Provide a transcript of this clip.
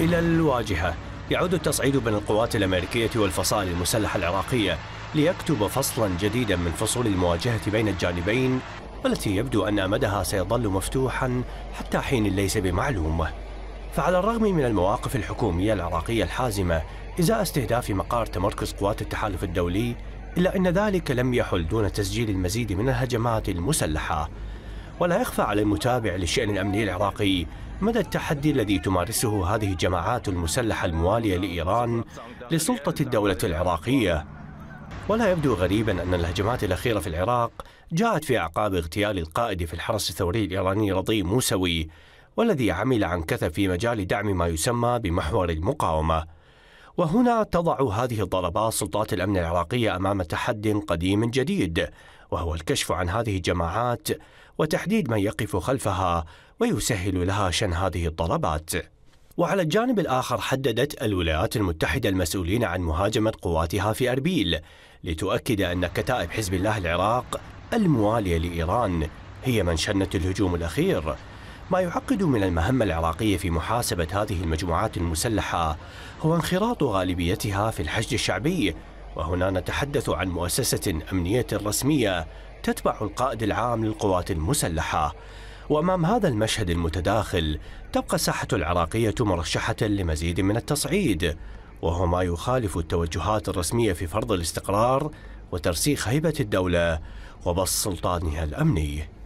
إلى الواجهة يعود التصعيد بين القوات الأمريكية والفصائل المسلحة العراقية ليكتب فصلا جديدا من فصول المواجهة بين الجانبين والتي يبدو أن أمدها سيظل مفتوحا حتى حين ليس بمعلوم فعلى الرغم من المواقف الحكومية العراقية الحازمة إزاء استهداف مقار تمركز قوات التحالف الدولي إلا أن ذلك لم يحل دون تسجيل المزيد من الهجمات المسلحة ولا يخفى على المتابع للشأن الأمني العراقي مدى التحدي الذي تمارسه هذه الجماعات المسلحة الموالية لإيران لسلطة الدولة العراقية ولا يبدو غريبا أن الهجمات الأخيرة في العراق جاءت في أعقاب اغتيال القائد في الحرس الثوري الإيراني رضي موسوي والذي عمل عن كثب في مجال دعم ما يسمى بمحور المقاومة وهنا تضع هذه الضربات سلطات الأمن العراقية أمام تحد قديم جديد وهو الكشف عن هذه الجماعات وتحديد من يقف خلفها ويسهل لها شن هذه الطلبات وعلى الجانب الآخر حددت الولايات المتحدة المسؤولين عن مهاجمة قواتها في أربيل لتؤكد أن كتائب حزب الله العراق الموالية لإيران هي من شنت الهجوم الأخير ما يعقد من المهمة العراقية في محاسبة هذه المجموعات المسلحة هو انخراط غالبيتها في الحشد الشعبي وهنا نتحدث عن مؤسسة أمنية رسمية تتبع القائد العام للقوات المسلحة وأمام هذا المشهد المتداخل تبقى الساحة العراقية مرشحة لمزيد من التصعيد وهو ما يخالف التوجهات الرسمية في فرض الاستقرار وترسيخ هيبة الدولة وبسط سلطانها الأمني